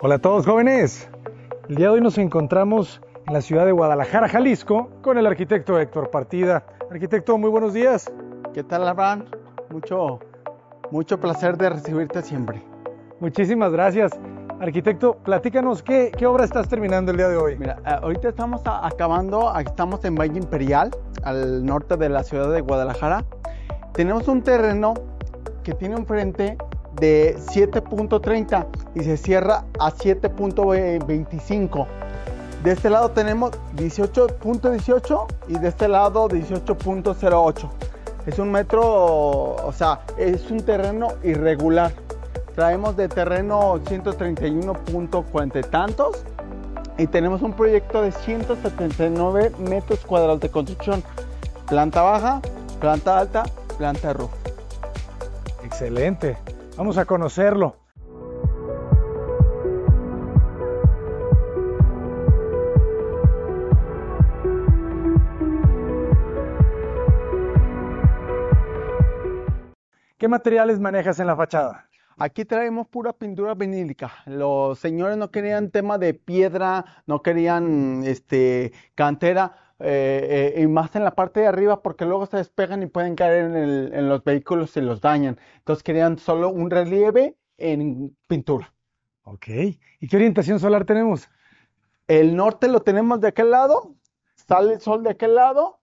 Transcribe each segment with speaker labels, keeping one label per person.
Speaker 1: Hola a todos jóvenes. El día de hoy nos encontramos en la ciudad de Guadalajara, Jalisco, con el arquitecto Héctor Partida. Arquitecto, muy buenos días. ¿Qué tal, Abraham?
Speaker 2: Mucho, mucho placer de recibirte siempre. Muchísimas gracias. Arquitecto, platícanos, ¿qué, obra estás terminando el día de hoy? Mira, eh, ahorita estamos acabando, aquí estamos en Valle Imperial, al norte de la ciudad de Guadalajara. Tenemos un terreno que tiene enfrente de 7.30 y se cierra a 7.25. De este lado tenemos 18.18 y de este lado 18.08. Es un metro, o sea, es un terreno irregular. Traemos de terreno 131.40 tantos y tenemos un proyecto de 179 metros cuadrados de construcción. Planta baja, planta alta, planta roof. Excelente. Vamos a conocerlo. ¿Qué materiales manejas en la fachada? Aquí traemos pura pintura vinílica. Los señores no querían tema de piedra, no querían este cantera. Eh, eh, y más en la parte de arriba porque luego se despegan y pueden caer en, los vehículos y los dañan. Entonces querían solo un relieve en pintura. Ok. ¿Y qué orientación solar tenemos? El norte lo tenemos de aquel lado, sale el sol de aquel lado,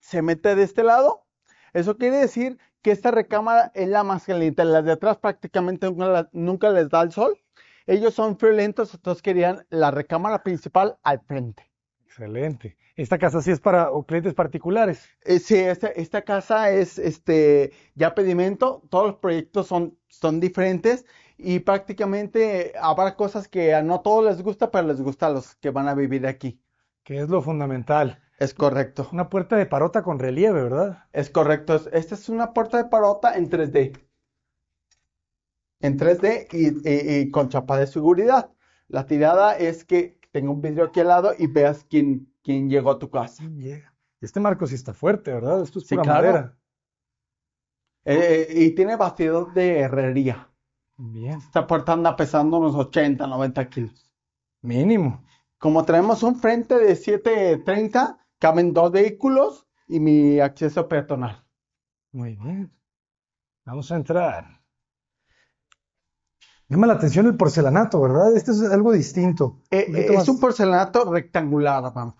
Speaker 2: se mete de este lado. Eso quiere decir que esta recámara es la más caliente. Las de atrás prácticamente nunca, nunca les da el sol. Ellos son friolentos, entonces querían la recámara principal al frente. Excelente. ¿Esta casa sí es para clientes particulares? Eh, sí, esta, casa es este, ya pedimento, todos los proyectos son, diferentes y prácticamente habrá cosas que a no todos les gusta, pero les gusta a los que van a vivir aquí. Que es lo fundamental. Es correcto. Una puerta de parota con relieve, ¿verdad? Es correcto. Esta es una puerta de parota en 3D. En 3D y con chapa de seguridad. La tirada es que tengo un vidrio aquí al lado y veas quién, quién llegó a tu casa. llega. Este marco sí está fuerte, ¿verdad? Esto es pura sí, claro. Eh, eh, y tiene vacío de herrería. Bien. Esta puerta anda pesando unos 80, 90 kilos. Mínimo. Como traemos un frente de 730, caben dos vehículos y mi acceso peatonal.
Speaker 1: Muy bien.
Speaker 2: Vamos a entrar.
Speaker 1: Llama la atención el porcelanato,
Speaker 2: ¿verdad? Este es algo distinto. Eh, es un porcelanato rectangular, pam.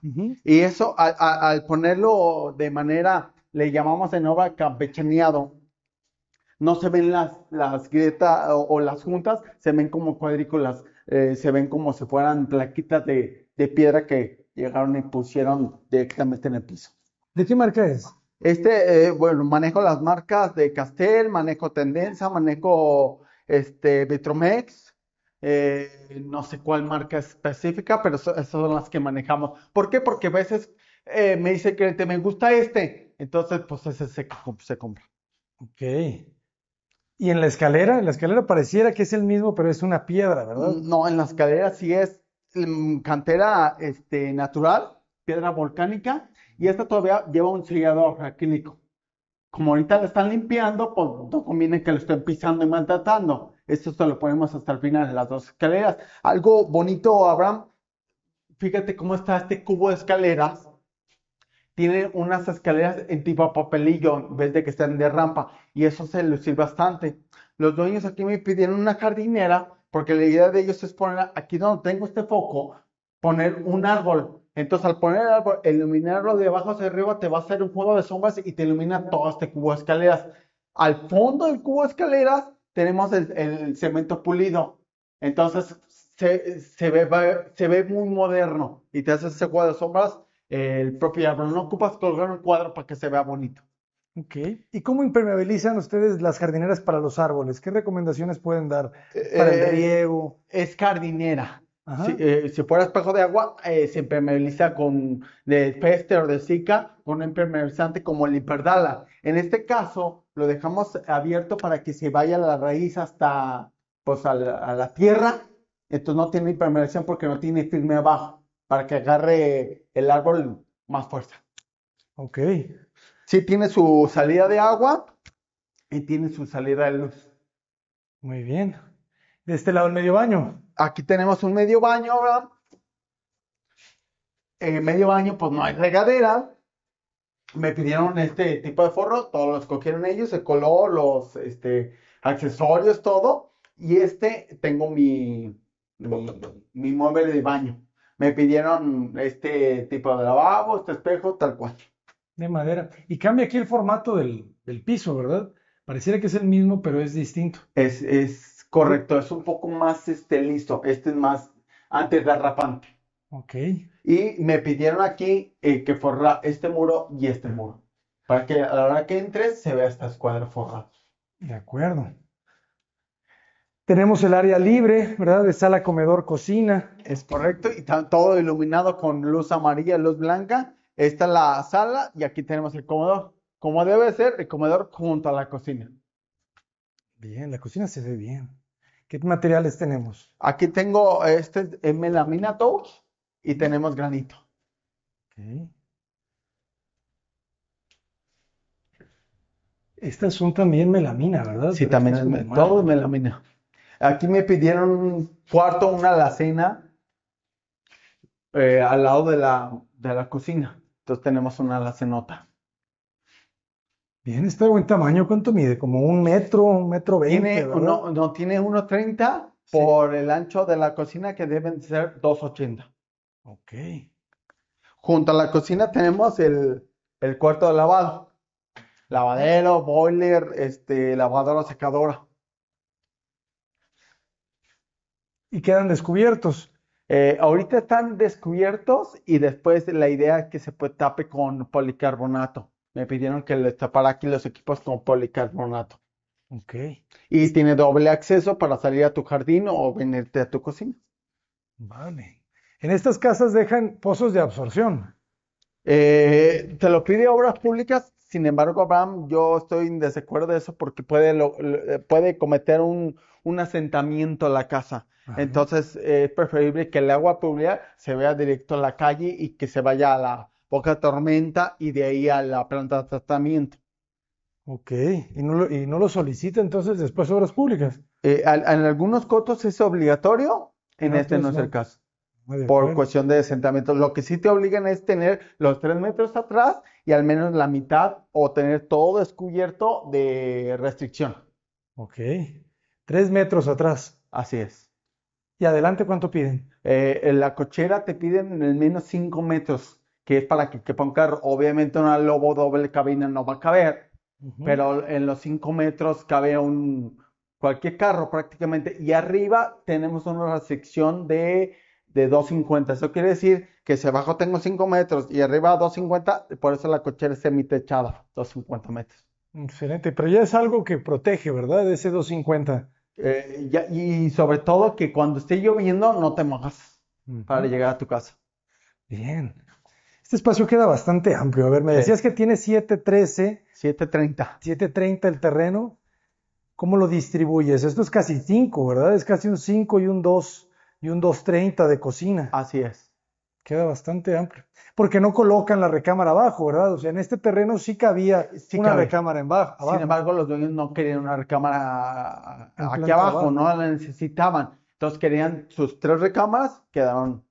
Speaker 2: Y eso, al ponerlo de manera, le llamamos en Nova campechaneado, no se ven las, las grietas o, las juntas, se ven como cuadrículas, eh, se ven como si fueran plaquitas de, piedra que llegaron y pusieron directamente en el piso. ¿De qué marca es? Este, eh, bueno, manejo las marcas de Castel, manejo Tendenza, manejo este, Vitromex, eh, no sé cuál marca específica, pero esas son las que manejamos. ¿Por qué? Porque a veces eh, me dice que te me gusta este, entonces pues ese se, compra. Ok. Y en la escalera, en la escalera pareciera que es el mismo, pero es una piedra, ¿verdad? Mm, no, en la escalera sí es mm, cantera este, natural, piedra volcánica, y esta todavía lleva un sellador acrílico como ahorita la están limpiando, pues no conviene que lo estén pisando y maltratando. Esto se lo ponemos hasta el final de las dos escaleras. Algo bonito, Abraham, fíjate cómo está este cubo de escaleras. Tiene unas escaleras en tipo papelillo en vez de que están de rampa y eso se lucir bastante. Los dueños aquí me pidieron una jardinera porque la idea de ellos es poner aquí donde tengo este foco, poner un árbol entonces, al poner el árbol, iluminarlo de abajo hacia arriba, te va a hacer un juego de sombras y te ilumina todo este cubo de escaleras. Al fondo del cubo de escaleras tenemos el, cemento pulido. Entonces, se, ve, muy moderno y te hace ese juego de sombras el propio árbol. No ocupas colgar un cuadro para que se vea bonito. Ok. ¿Y cómo impermeabilizan ustedes las jardineras para los árboles? ¿Qué recomendaciones pueden dar para el eh, riego? es jardinera. Eh, si, fuera espejo de agua, eh, se impermeabiliza con de peste o de zika, con un impermeabilizante como el hiperdala. En este caso, lo dejamos abierto para que se vaya la raíz hasta pues, a, la, tierra. Entonces no tiene impermeabilización porque no tiene firme abajo, para que agarre el árbol más fuerza. Ok. Sí tiene su salida de agua y tiene su salida de luz. Muy bien. De este lado el medio baño aquí tenemos un medio baño, ¿verdad? En eh, medio baño, pues no hay regadera. Me pidieron este tipo de forro, todos los cogieron ellos, el color, los este, accesorios, todo. Y este tengo mi, mi, mueble de baño. Me pidieron este tipo de lavabo, este espejo, tal cual.
Speaker 1: De madera. Y cambia aquí el formato del, piso, ¿verdad? Pareciera que es el mismo, pero es distinto.
Speaker 2: Es, es Correcto, es un poco más este, liso, este es más antes de arrapante. Ok. Y me pidieron aquí eh, que forra este muro y este muro, para que a la hora que entres se vea esta escuadra forrada. De acuerdo.
Speaker 1: Tenemos el área libre, ¿verdad? De
Speaker 2: sala, comedor, cocina. Es correcto, y está todo iluminado con luz amarilla, luz blanca. Esta es la sala y aquí tenemos el comedor. Como debe ser, el comedor junto a la cocina.
Speaker 1: Bien, la cocina se ve bien. ¿Qué materiales tenemos?
Speaker 2: Aquí tengo este es melamina todos, y tenemos granito. Okay. Estas son también melamina, ¿verdad? Sí, también es, todo melamina. Aquí me pidieron un cuarto, una alacena eh, al lado de la, de la cocina. Entonces tenemos una alacenota. Bien, está de buen tamaño. ¿Cuánto
Speaker 1: mide? Como un metro, un metro veinte. No,
Speaker 2: no, tiene 1,30 treinta, por el ancho de la cocina que deben ser 2,80. Ok. Junto a la cocina tenemos el, cuarto de lavado. Lavadero, boiler, este, lavadora, secadora. Y quedan descubiertos. Eh, ahorita están descubiertos y después la idea es que se tape con policarbonato me pidieron que le tapara aquí los equipos con policarbonato. Ok. Y tiene doble acceso para salir a tu jardín o venirte a tu cocina. Vale. En estas casas dejan pozos de absorción. Eh, te lo pide Obras Públicas, sin embargo, Abraham, yo estoy en desacuerdo de eso porque puede, eh, puede cometer un, asentamiento a la casa. Entonces, eh, es preferible que el agua pública se vea directo a la calle y que se vaya a la, poca tormenta y de ahí a la planta de tratamiento. Ok, y no lo, solicita entonces después obras públicas. Eh, en algunos cotos es obligatorio, en ah, este no es el caso. Por cuestión de asentamiento. Lo que sí te obligan es tener los tres metros atrás y al menos la mitad o tener todo descubierto de restricción. Ok. Tres metros atrás. Así es. ¿Y adelante cuánto piden? Eh, en la cochera te piden al menos cinco metros que es para que ponga un carro. Obviamente una Lobo doble cabina no va a caber, pero en los 5 metros cabe un cualquier carro prácticamente. Y arriba tenemos una sección de, de 250. Eso quiere decir que si abajo tengo 5 metros y arriba 250, por eso la cochera es semi-techada, 250 metros.
Speaker 1: Excelente, pero ya es
Speaker 2: algo que protege, ¿verdad? Ese 250. Eh, y sobre todo que cuando esté lloviendo no te mojas para llegar a tu casa. Bien. Este
Speaker 1: espacio queda bastante amplio. A ver, me decías que tiene 7.13. 7.30. 7.30 el terreno. ¿Cómo lo distribuyes? Esto es casi 5, ¿verdad? Es casi un 5 y un 2 y un 2.30 de cocina. Así es. Queda bastante amplio. Porque no colocan la recámara abajo, ¿verdad? O sea, en este terreno sí cabía una recámara en abajo. Sin embargo,
Speaker 2: los dueños no querían una recámara aquí abajo, no la necesitaban. Entonces querían sus tres recámaras, quedaron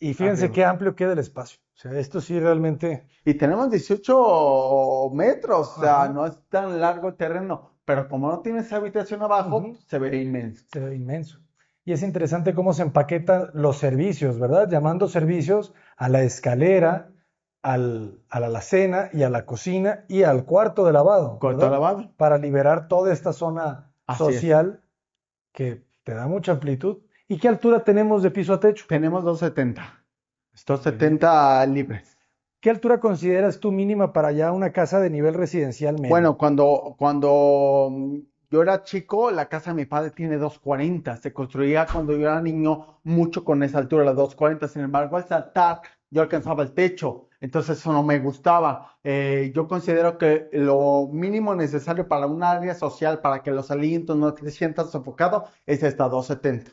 Speaker 2: y ah, fíjense qué amplio queda el espacio. O sea, esto sí realmente. Y tenemos 18 metros, o sea, no es tan largo el terreno, pero como no tienes habitación abajo, se ve inmenso. Se ve inmenso. Y es interesante
Speaker 1: cómo se empaquetan los servicios, ¿verdad? Llamando servicios a la escalera, al, a la alacena y a la cocina y al cuarto de lavado. Cuarto de lavado. Para liberar toda esta zona social que te da mucha amplitud. ¿Y qué altura tenemos de piso a techo? Tenemos 270. 270 libres.
Speaker 2: ¿Qué altura consideras tú mínima para ya una casa de nivel residencial Bueno, cuando, cuando mm, yo era chico, la casa de mi padre tiene 240. Se construía cuando yo era niño mucho con esa altura, las 240. Sin embargo, al saltar, yo alcanzaba el techo. Entonces, eso no me gustaba. Eh, yo considero que lo mínimo necesario para un área social, para que los alientos no se sientan sofocados, es hasta 270.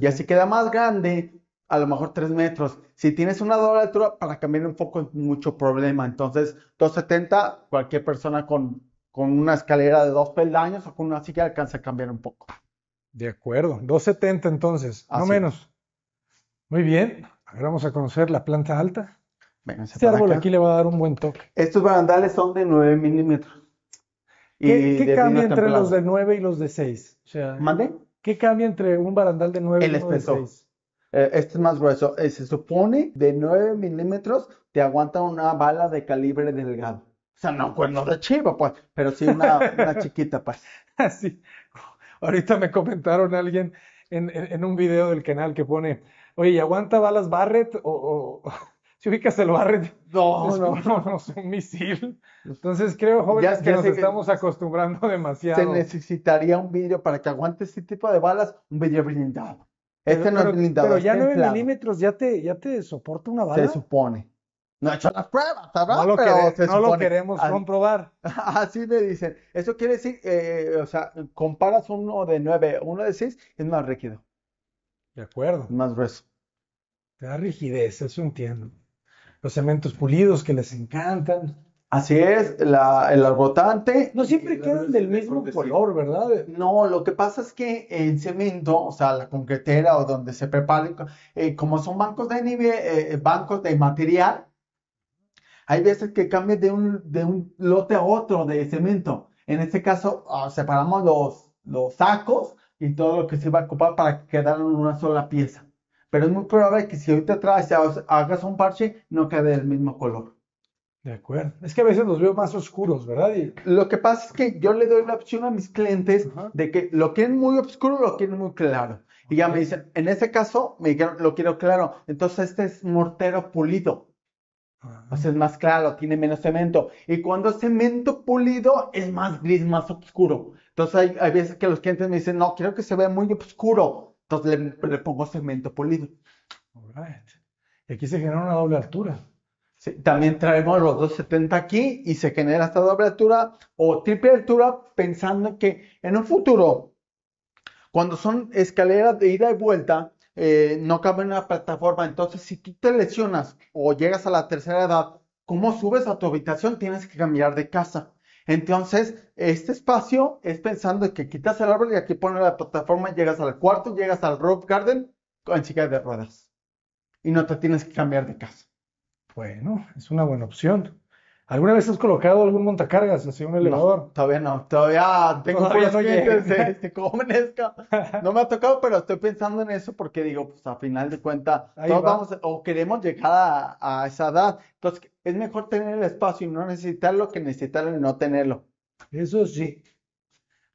Speaker 2: Y así queda más grande, a lo mejor 3 metros. Si tienes una doble altura, para cambiar un poco es mucho problema. Entonces, 270, cualquier persona con, con una escalera de dos peldaños o con una que alcanza a cambiar un poco.
Speaker 1: De acuerdo, 270 entonces, no menos. Muy bien, ahora vamos a conocer la planta alta.
Speaker 2: este árbol aquí le va a dar un buen toque. Estos barandales son de 9 milímetros.
Speaker 1: ¿Qué, cambia entre los de
Speaker 2: 9 y los de 6? ¿Mande? ¿Qué cambia entre un barandal de 9 milímetros? y eh, este es más grueso. Eh, se supone de 9 milímetros te aguanta una bala de calibre delgado. O sea, no cuerno pues, de chivo, pues, pero sí una, chiquita, pues. Así. Ah, Ahorita me comentaron alguien en, un video
Speaker 1: del canal que pone, oye, ¿y aguanta balas Barrett o, si ubicas el barret, no, es no, no, no, es un misil. Entonces creo, jóvenes, que nos estamos acostumbrando
Speaker 2: demasiado. Se necesitaría un vidrio para que aguante este tipo de balas, un vidrio blindado. Este pero, no es blindado. Pero ya 9
Speaker 1: milímetros ya te, ya te soporta una bala. Se
Speaker 2: supone. No ha hecho las pruebas, ¿verdad? No lo, pero no lo queremos comprobar. Así me dicen. Eso quiere decir, eh, o sea, comparas uno de 9, uno de 6, es más rígido. De acuerdo. Más grueso.
Speaker 1: Te da rigidez, eso entiendo los cementos
Speaker 2: pulidos que les encantan. Así es, el arbotante No siempre quedan del mismo color, ¿verdad? No, lo que pasa es que el cemento, o sea, la concretera o donde se preparan, eh, como son bancos de nieve, eh, bancos de material, hay veces que cambia de un, de un lote a otro de cemento. En este caso, ah, separamos los, los sacos y todo lo que se va a ocupar para que quedar una sola pieza. Pero es muy probable que si ahorita atrás hagas un parche, no quede el mismo color. De acuerdo. Es que a veces los veo más oscuros, ¿verdad? Lo que pasa es que yo le doy la opción a mis clientes de que lo quieren muy oscuro o lo quieren muy claro. Y ya me dicen, en este caso, me dijeron, lo quiero claro. Entonces este es mortero pulido. Entonces, es ah. más claro, tiene menos cemento. Y cuando es cemento pulido, es más gris, más oscuro. Entonces hay, hay veces que los clientes me dicen, no, quiero que se vea muy oscuro. Entonces le, pongo segmento polido. Y aquí se genera una doble altura. también traemos los 270 aquí y se genera esta doble altura o triple altura pensando que en un futuro, cuando son escaleras de ida y vuelta, eh, no caben en la plataforma. Entonces, si tú te lesionas o llegas a la tercera edad, ¿cómo subes a tu habitación? Tienes que cambiar de casa. Entonces, este espacio es pensando que quitas el árbol y aquí pones la plataforma, llegas al cuarto, llegas al Roof garden con silla de ruedas. Y no te tienes que cambiar de casa.
Speaker 1: Bueno, es una buena opción.
Speaker 2: ¿Alguna vez has colocado algún montacargas, así un elevador? No, todavía no, todavía tengo no eh, este, No me ha tocado, pero estoy pensando en eso porque digo, pues a final de cuentas, todos vamos o queremos llegar a, a, esa edad. Entonces, es mejor tener el espacio y no necesitarlo que necesitarlo y no tenerlo. Eso sí.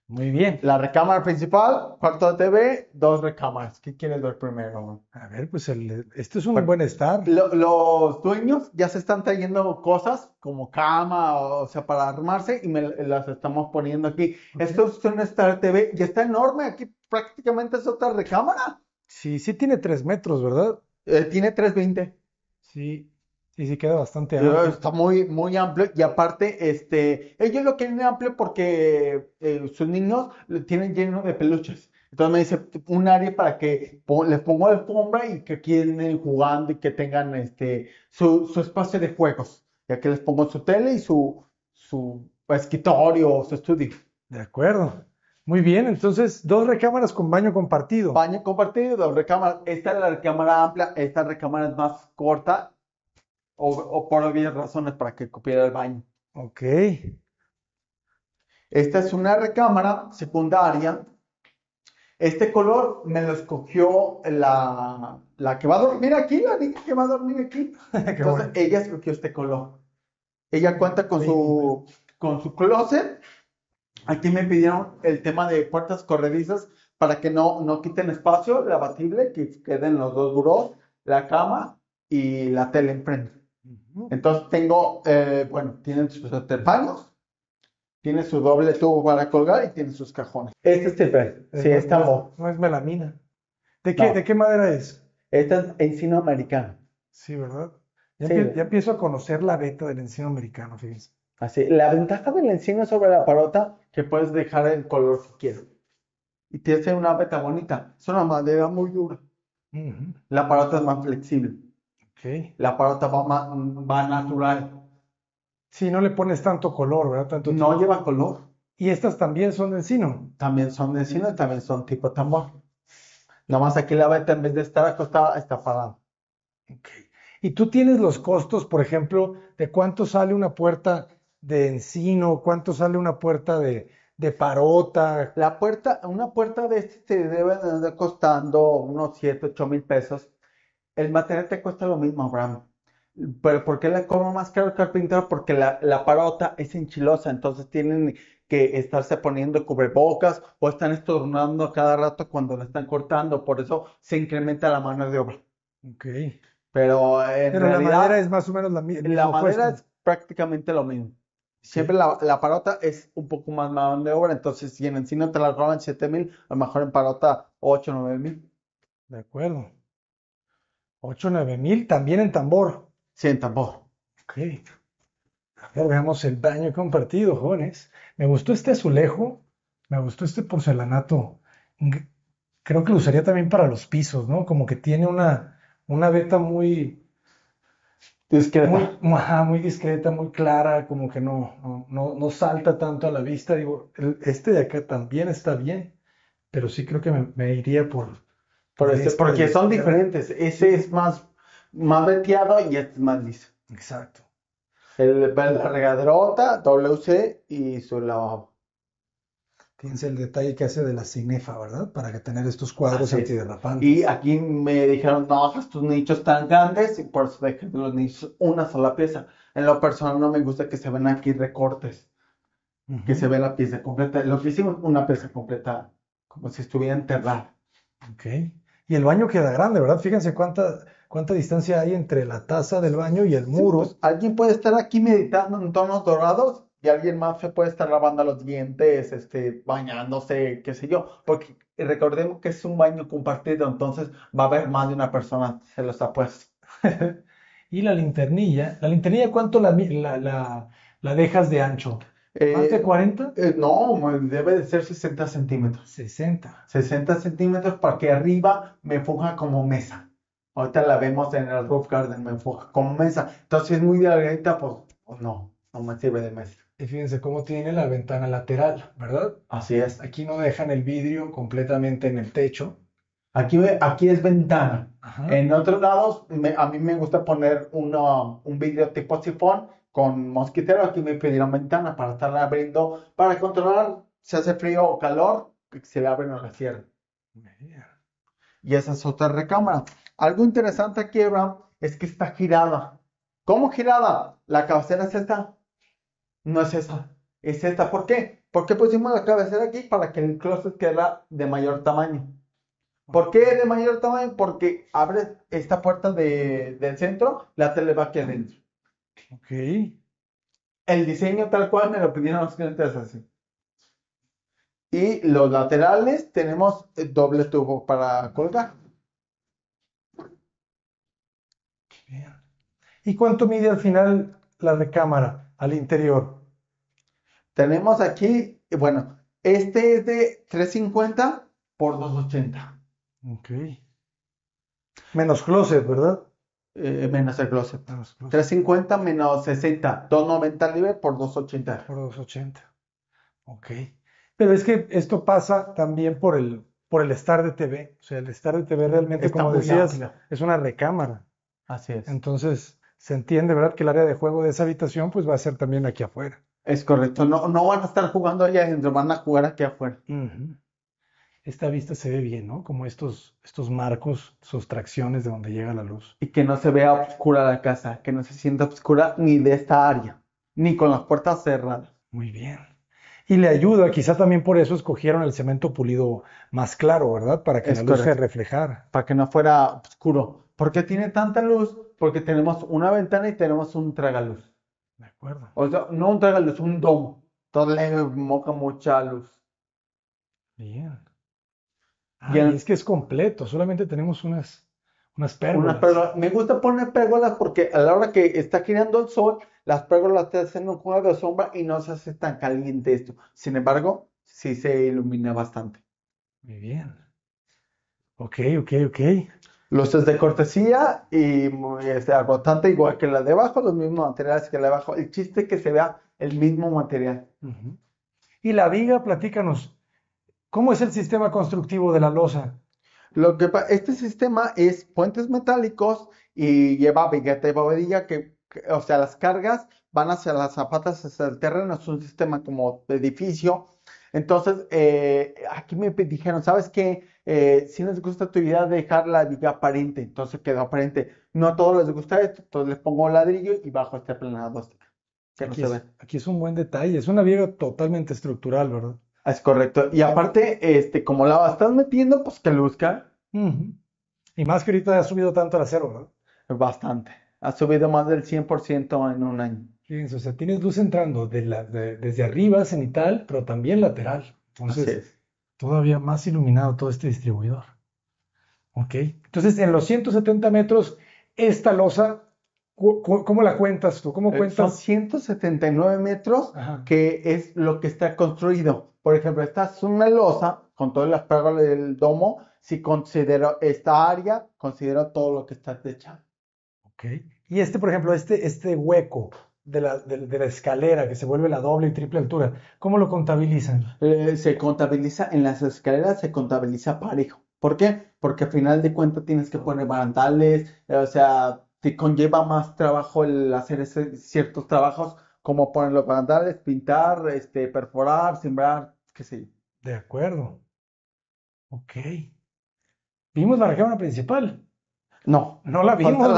Speaker 2: Muy bien. La recámara principal, cuarto de TV, dos recámaras. ¿Qué quieres ver primero? A ver, pues el, esto es un buen estar. los dueños ya se están trayendo cosas como cama, o sea, para armarse y me las estamos poniendo aquí. Esto es un estar TV y está enorme. Aquí prácticamente es otra recámara. Sí, sí tiene tres metros, ¿verdad? Eh, tiene 320. Sí, y sí, queda bastante amplio. Está muy, muy amplio y aparte, este, ellos lo quieren amplio porque eh, sus niños lo tienen lleno de peluches. Entonces me dice un área para que les pongo alfombra y que queden jugando y que tengan este, su, espacio de juegos. Ya que les pongo su tele y su, su escritorio, su estudio. De acuerdo. Muy bien, entonces dos recámaras con baño compartido. Baño compartido, dos recámaras. Esta es la recámara amplia, esta recámara es más corta o, por obvias razones para que copiera el baño. Ok. Esta es una recámara secundaria. Este color me lo escogió la, que va a dormir aquí, la niña que va a dormir aquí. Entonces ella escogió este color. Ella cuenta con su, con su closet. Aquí me pidieron el tema de puertas corredizas para que no, no quiten espacio, la batible, que queden los dos burós, la cama y la tele frente. Entonces tengo, eh, bueno, tienen sus palos, tiene su doble tubo para colgar y tiene sus cajones. Este es sí, es No es melamina. ¿De qué, ¿De qué madera es? Esta es encino americano. Sí, ¿verdad? Ya, empiezo a conocer
Speaker 1: la beta del encino americano, fíjense.
Speaker 2: Así, la ventaja del encino sobre la parota que puedes dejar el color que quieras. Y tiene una beta bonita. Es una madera muy dura. La parota es más flexible. La parota va, va, natural. Sí, no le pones tanto color, ¿verdad? Tanto no lleva color. ¿Y estas también son de encino? También son de encino y también son tipo tambor. más aquí la veta en vez de estar acostada está parada. ¿Y tú tienes los costos, por ejemplo,
Speaker 1: de cuánto sale una puerta de encino, cuánto sale una puerta de,
Speaker 2: parota? La puerta, una puerta de este te debe de estar costando unos 7, 8 mil pesos el material te cuesta lo mismo, Abraham. Pero ¿por qué le cobro más caro el carpintero? Porque la, parota es enchilosa, entonces tienen que estarse poniendo cubrebocas o están estornando cada rato cuando la están cortando, por eso se incrementa la mano de obra. Ok. Pero en la madera es más o menos la misma. La madera es prácticamente lo mismo. Siempre la, parota es un poco más mano de obra, entonces si en cine te la roban 7 mil, a lo mejor en parota 8, 9 mil.
Speaker 1: De acuerdo. 8, 9 mil, también en tambor. Sí, en tambor. Ok. Ahora veamos el baño compartido, jóvenes. Me gustó este azulejo, me gustó este porcelanato. Creo que lo usaría también para los pisos, ¿no? Como que tiene una, una veta muy...
Speaker 2: Discreta.
Speaker 1: Muy, discreta, muy clara, como que no, no, salta tanto a la vista. Digo, este de acá también está bien, pero sí creo que me iría por, este, porque son diferentes.
Speaker 2: Ese es más, más veteado y este es más liso. Exacto. El, la regadrota, WC y su lavabo.
Speaker 1: Fíjense el detalle que hace de la cinefa, ¿verdad? Para tener estos cuadros antiderrapantes.
Speaker 2: Y aquí me dijeron, no hagas tus nichos tan grandes y por eso dejen los nichos una sola pieza. En lo personal no me gusta que se ven aquí recortes, que se ve la pieza completa. Lo que hicimos, una pieza completa, como si estuviera enterrada. Ok. Y el baño
Speaker 1: queda grande, ¿verdad? Fíjense cuánta, cuánta distancia hay entre la taza del baño y el muro. Pues,
Speaker 2: alguien puede estar aquí meditando en tonos dorados y alguien más se puede estar lavando los dientes, este, bañándose, qué sé yo, porque recordemos que es un baño compartido, entonces va a haber más de una persona, se los apuesto.
Speaker 1: y la linternilla, la linternilla, ¿cuánto la, la dejas de ancho?
Speaker 2: Eh, ¿Más de 40? Eh, no, debe de ser 60 centímetros. 60. 60 centímetros para que arriba me fuja como mesa. Ahorita la vemos en el roof garden, me enfoja como mesa. Entonces, si es muy delgadita, pues, pues, no, no me sirve de mesa.
Speaker 1: Y fíjense cómo tiene la ventana lateral, ¿verdad?
Speaker 2: Así es. Aquí no dejan el vidrio completamente en el techo. Aquí, aquí es ventana. En otros lados, a mí me gusta poner un vidrio tipo sifón con mosquitero que me pidieron ventana para estar abriendo, para controlar si hace frío o calor, que se le abren o se cierren. Y esa es otra recámara. Algo interesante aquí, Abraham, es que está girada. ¿Cómo girada? La cabecera es esta. No es esa. Es esta. ¿Por qué? Porque pusimos la cabecera aquí para que el closet quede de mayor tamaño. ¿Por qué de mayor tamaño? Porque abre esta puerta del centro, la tele va aquí adentro. Ok. El diseño tal cual me lo pidieron los clientes así. Y los laterales tenemos doble tubo para colgar. ¿Y cuánto mide al final la recámara al interior? Tenemos aquí, bueno, este es de 350 por 280. Ok. Menos closet, ¿verdad? Eh, menos el closet. Menos 350 menos 60. 290 libre por 280. Por 280.
Speaker 1: Ok. Pero es que esto pasa también por el, por el estar de TV. O sea, el estar de TV realmente, como decías, es una recámara. Así es. Entonces, se entiende, ¿verdad?, que el área de juego de esa habitación, pues va a ser también aquí afuera.
Speaker 2: Es correcto. No, no van a estar jugando allá adentro, van a jugar aquí afuera
Speaker 1: esta vista se ve bien, ¿no? Como estos, estos marcos,
Speaker 2: sustracciones de donde llega la luz. Y que no se vea oscura la casa, que no se sienta oscura ni de esta área, ni con las puertas cerradas. Muy bien. Y le ayuda, quizás también por eso escogieron el cemento pulido más claro, ¿verdad? Para que la luz se reflejara. Para que no fuera oscuro. ¿Por qué tiene tanta luz? Porque tenemos una ventana y tenemos un tragaluz. De acuerdo. O sea, no un tragaluz, un domo. Todo le moca mucha luz.
Speaker 1: Bien es que es completo, solamente tenemos
Speaker 2: unas, unas pérgolas. Me gusta poner pérgolas porque a la hora que está girando el sol, las pérgolas te hacen un juego de sombra y no se hace tan caliente esto. Sin embargo, sí se ilumina bastante. Muy bien. Ok, ok, ok. Luces de cortesía y este, agotante, igual que la de abajo, los mismos materiales que la de abajo. El chiste es que se vea el mismo material. Y la viga, platícanos, ¿Cómo es el sistema constructivo de la losa? Lo que, este sistema es puentes metálicos y lleva vigueta y bobadilla, que, o sea, las cargas van hacia las zapatas, hacia el terreno, es un sistema como de edificio. Entonces, eh, aquí me dijeron, ¿sabes qué? Eh, si les gusta tu idea, dejar la viga aparente, entonces quedó aparente. No a todos les gusta esto, entonces les pongo ladrillo y bajo este planado. Que aquí,
Speaker 1: aquí es un buen detalle, es una viga totalmente estructural, ¿verdad?
Speaker 2: Ah, es correcto. Y aparte, este, como la estás metiendo, pues que luzca. Y más que ahorita ha subido tanto el acero, ¿no? Bastante. Ha subido más del 100% en un año.
Speaker 1: Fíjense, o sea, tienes luz entrando de desde arriba, cenital, pero también lateral. Entonces, todavía más iluminado todo este distribuidor. Ok. Entonces, en los 170 metros, esta losa ¿Cómo la cuentas tú? ¿Cómo eh, cuentas? Son
Speaker 2: 179 metros, que es lo que está construido. Por ejemplo, esta es una losa con todas las pérgolas del domo. Si considero esta área, considero todo lo que está techado. Ok. Y este, por ejemplo, este, este hueco de la, de, la escalera que se vuelve la doble y triple altura, ¿cómo lo contabilizan? Eh, se contabiliza en las escaleras, se contabiliza parejo. ¿Por qué? Porque al final de cuentas tienes que poner barandales, eh, o sea, te conlleva más trabajo el hacer ciertos trabajos, como poner los bandales, pintar, este, perforar, sembrar, qué sé
Speaker 1: De acuerdo. Ok.
Speaker 2: Vimos la recámara principal. No, no la vimos,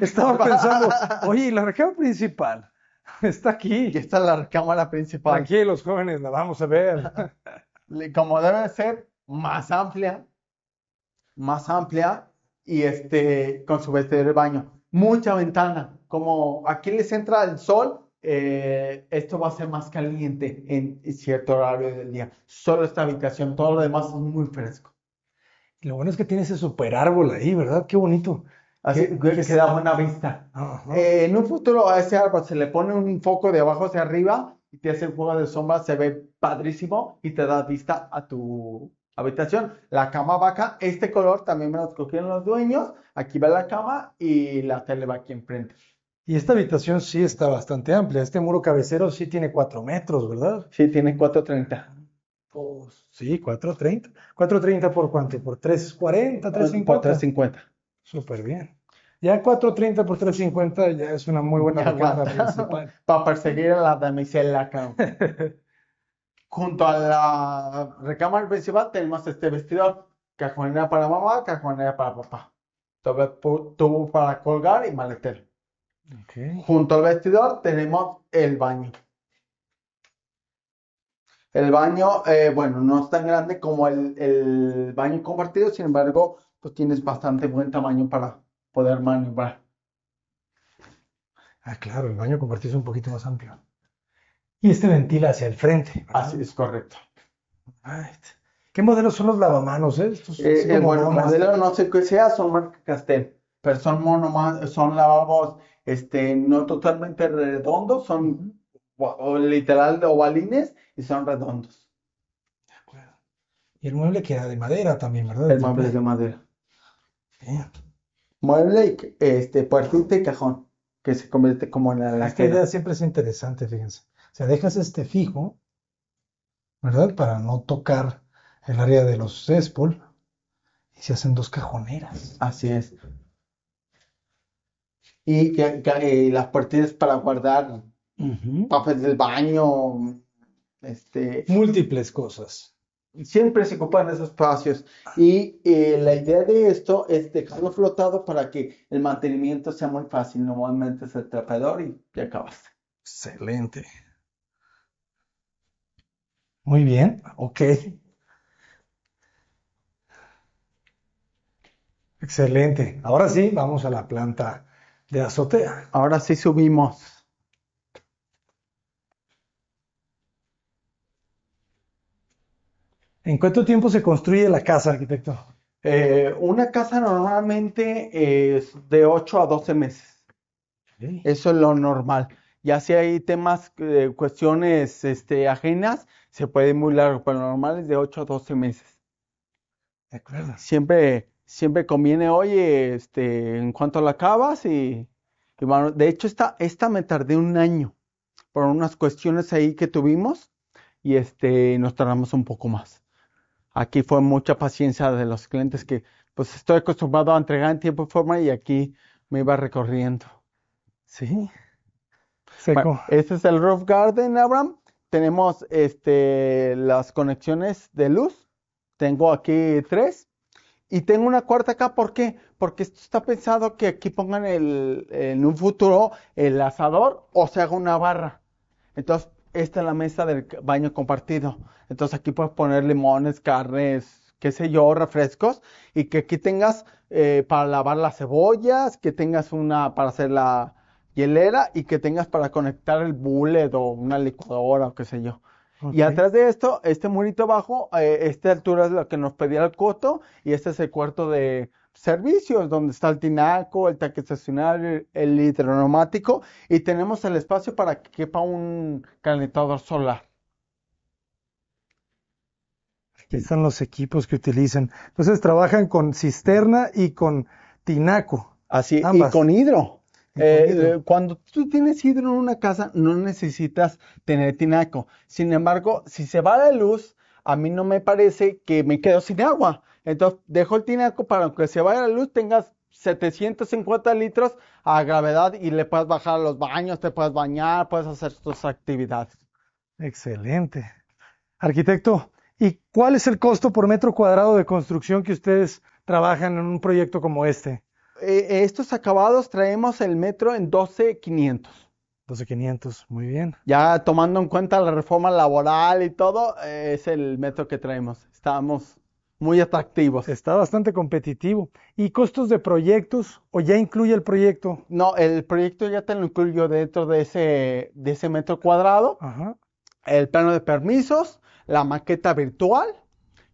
Speaker 2: Estaba pensando, oye, la recámara principal está aquí. está la recámara principal. Aquí los jóvenes la vamos a ver. Como debe ser, más amplia, más amplia y este, con su vestido de baño. Mucha ventana, como aquí les entra el sol, eh, esto va a ser más caliente en cierto horario del día. Solo esta habitación, todo lo demás es muy fresco. lo bueno es que tiene ese super árbol ahí, ¿verdad? Qué bonito. Así que, se da buena vista. Eh, en un futuro a ese árbol se le pone un foco de abajo hacia arriba y te hace un juego de sombra, se ve padrísimo y te da vista a tu habitación. La cama vaca, este color también me lo escogieron los dueños. Aquí va la cama y la tele va aquí enfrente. Y esta habitación sí
Speaker 1: está bastante amplia. Este muro cabecero sí tiene 4 metros, ¿verdad? Sí, tiene 430. Pues, sí, 430. 430 por cuánto? Por 340, 350. Por 350. Súper bien. Ya 430 por 350 ya es una muy buena
Speaker 2: principal. Para perseguir a la damisela, acá. junto a la recámara principal tenemos este vestidor, cajonera para mamá, cajonera para papá, tubo para colgar y maletero. Junto al vestidor tenemos el baño. El baño, eh, bueno, no es tan grande como el, el, baño compartido, sin embargo, pues tienes bastante buen tamaño para poder maniobrar.
Speaker 1: Ah, claro, el baño compartido es un poquito más amplio y este
Speaker 2: ventila hacia el frente. ¿verdad? Así es correcto.
Speaker 1: ¿Qué modelos son los lavamanos? Eh? Estos, eh, eh modelo
Speaker 2: no sé qué sea, son marca Castel, pero son, mono son lavabos este, no totalmente redondos, son literal de ovalines y son redondos. De
Speaker 1: acuerdo. Y el mueble queda de madera también, ¿verdad? El mueble es de
Speaker 2: madera. Mueble y este, puertita y cajón, que se convierte como en la... Esta idea
Speaker 1: siempre es interesante, fíjense. O sea, dejas este fijo, ¿verdad? Para no tocar el área de los céspol y se hacen dos cajoneras.
Speaker 2: Así es. Y, las puertas para guardar papeles del baño, este... Múltiples cosas. Siempre se ocupan esos espacios. Y eh, la idea de esto es dejarlo flotado para que el mantenimiento sea muy fácil. Normalmente es el trapeador y ya
Speaker 1: acabas. Excelente. Muy bien, ok. Excelente. Ahora sí, vamos a la planta de azotea. Ahora sí subimos. ¿En cuánto tiempo se construye la casa, arquitecto?
Speaker 2: Eh, una casa normalmente es de 8 a 12 meses. Eso es lo normal ya si hay temas, eh, cuestiones este, ajenas, se puede ir muy largo, pero normal es de 8 a 12 meses. De acuerdo. Siempre, siempre conviene, oye, este, en cuanto la acabas y, bueno, de hecho esta, esta me tardé un año por unas cuestiones ahí que tuvimos y este, nos tardamos un poco más. Aquí fue mucha paciencia de los clientes que pues estoy acostumbrado a entregar en tiempo y forma y aquí me iba recorriendo. Sí este es el roof garden, Abraham. Tenemos este, las conexiones de luz. Tengo aquí tres. Y tengo una cuarta acá, ¿por qué? Porque esto está pensado que aquí pongan el, en un futuro el asador o se haga una barra. Entonces, esta es la mesa del baño compartido. Entonces, aquí puedes poner limones, carnes, qué sé yo, refrescos. Y que aquí tengas eh, para lavar las cebollas, que tengas una para hacer la, y que tengas para conectar el bullet o una licuadora o qué sé yo. Y atrás de esto, este murito bajo, esta eh, este altura es la que nos pedía el coto y este es el cuarto de servicios donde está el tinaco, el tanque estacionario, el hidronomático y tenemos el espacio para que quepa un calentador solar.
Speaker 1: Aquí están los equipos que utilizan. Entonces trabajan con cisterna y con
Speaker 2: tinaco. Así, y con hidro. Eh, eh, cuando tú tienes hidro en una casa, no necesitas tener tinaco. Sin embargo, si se va la luz, a mí no me parece que me quedo sin agua. Entonces, dejo el tinaco para que se vaya la luz, tengas 750 litros a gravedad y le puedas bajar a los baños, te puedes bañar, puedes hacer tus actividades.
Speaker 1: Excelente. Arquitecto, ¿y cuál es el costo por metro cuadrado de construcción que ustedes trabajan en un proyecto
Speaker 2: como este? Eh, eh, estos acabados traemos el metro en 12500. 12500, muy bien. Ya tomando en cuenta la reforma laboral y todo, eh, es el metro que traemos. Estamos muy atractivos. Está bastante competitivo. ¿Y costos de proyectos o ya incluye el proyecto? No, el proyecto ya te lo incluyo dentro de ese, de ese metro cuadrado. El plano de permisos, la maqueta virtual,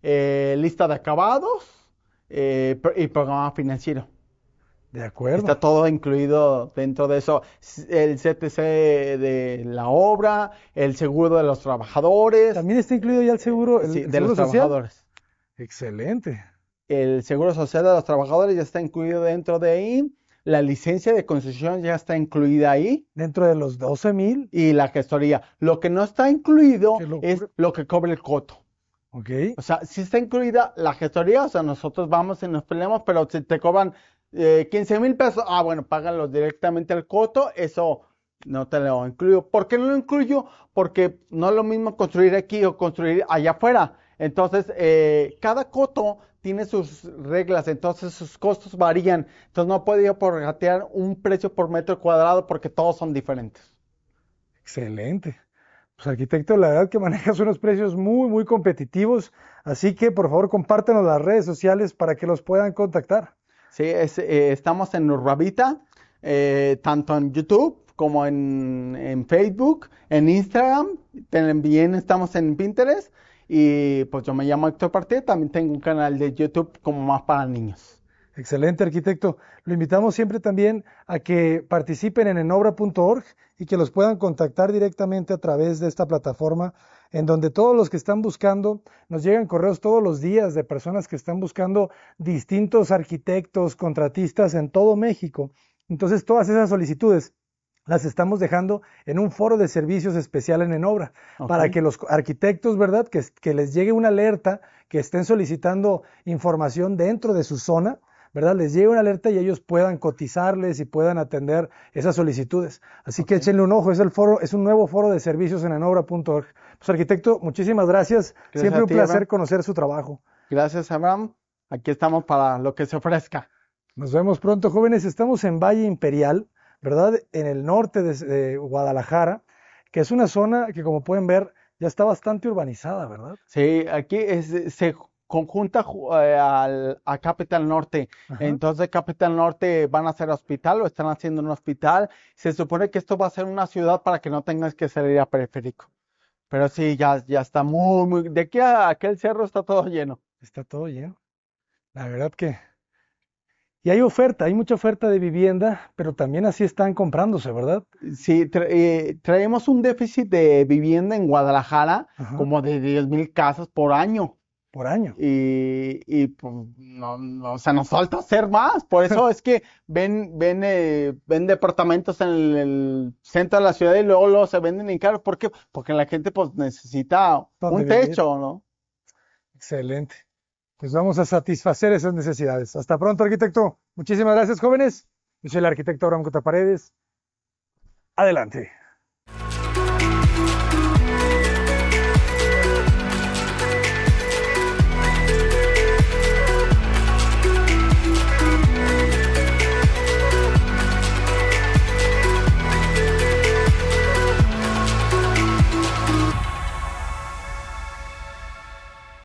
Speaker 2: lista de acabados y programa financiero. De acuerdo. Está todo incluido dentro de eso. El CTC de la obra, el seguro de los trabajadores. También está incluido ya el seguro, el, sí, de los trabajadores.
Speaker 1: Excelente.
Speaker 2: El seguro social de los trabajadores ya está incluido dentro de ahí. La licencia de construcción ya está incluida ahí. Dentro de los 12 mil. Y la gestoría. Lo que no está incluido es lo que cobre el coto. Ok. O sea, si está incluida la gestoría, o sea, nosotros vamos y nos peleamos, pero si te cobran 15 eh, mil pesos, ah, bueno, págalos directamente al coto, eso no te lo incluyo. ¿Por qué no lo incluyo? Porque no es lo mismo construir aquí o construir allá afuera. Entonces, eh, cada coto tiene sus reglas, entonces sus costos varían. Entonces, no puedo yo ratear un precio por metro cuadrado porque todos son diferentes.
Speaker 1: Excelente. Pues arquitecto, la verdad que manejas unos precios muy, muy
Speaker 2: competitivos. Así que, por favor, compártenos las redes sociales para que los puedan contactar. Sí, eh, estamos en Urrabita, eh, tanto en YouTube como en, Facebook, en Instagram, también estamos en Pinterest. Y pues yo me llamo Héctor Partida. también tengo un canal de YouTube como más para niños. Excelente,
Speaker 1: arquitecto. Lo invitamos siempre también a que participen en enobra.org y que los puedan contactar directamente a través de esta plataforma en donde todos los que están buscando, nos llegan correos todos los días de personas que están buscando distintos arquitectos, contratistas en todo México. Entonces, todas esas solicitudes las estamos dejando en un foro de servicios especial en Enobra, para que los arquitectos, ¿verdad?, que les llegue una alerta, que estén solicitando información dentro de su zona, ¿verdad? Les llega una alerta y ellos puedan cotizarles y puedan atender esas solicitudes. Así que échenle un ojo, es el foro, es un nuevo foro de servicios en enobra.org. Pues arquitecto, muchísimas gracias. Siempre un placer conocer su trabajo.
Speaker 2: Gracias, Abraham. Aquí estamos para lo que se ofrezca.
Speaker 1: Nos vemos pronto, jóvenes. Estamos en Valle Imperial, ¿verdad? En el norte de, Guadalajara, que es una zona que, como pueden ver, ya está bastante urbanizada, ¿verdad?
Speaker 2: Sí, aquí es, se conjunta eh, a Capital Norte. Entonces Capital Norte van a hacer hospital o están haciendo un hospital. Se supone que esto va a ser una ciudad para que no tengas que salir a periférico. Pero sí, ya, ya está muy, muy... De aquí a aquel cerro está todo lleno. Está todo lleno. La verdad que... Y hay oferta, hay mucha oferta de vivienda, pero también así están comprándose, ¿verdad? Sí, eh, traemos un déficit de vivienda en Guadalajara como de 10 mil casas por año. Por año. Y, y pues, no, o sea, nos falta hacer más. Por eso es que ven, ven, eh, ven departamentos en el, centro de la ciudad y luego, se venden en caros. ¿Por Porque la gente pues necesita un techo, ¿no?
Speaker 1: Excelente. Pues vamos a satisfacer esas necesidades. Hasta pronto, arquitecto. Muchísimas gracias, jóvenes. Yo soy el arquitecto Abraham Cotaparedes. Adelante.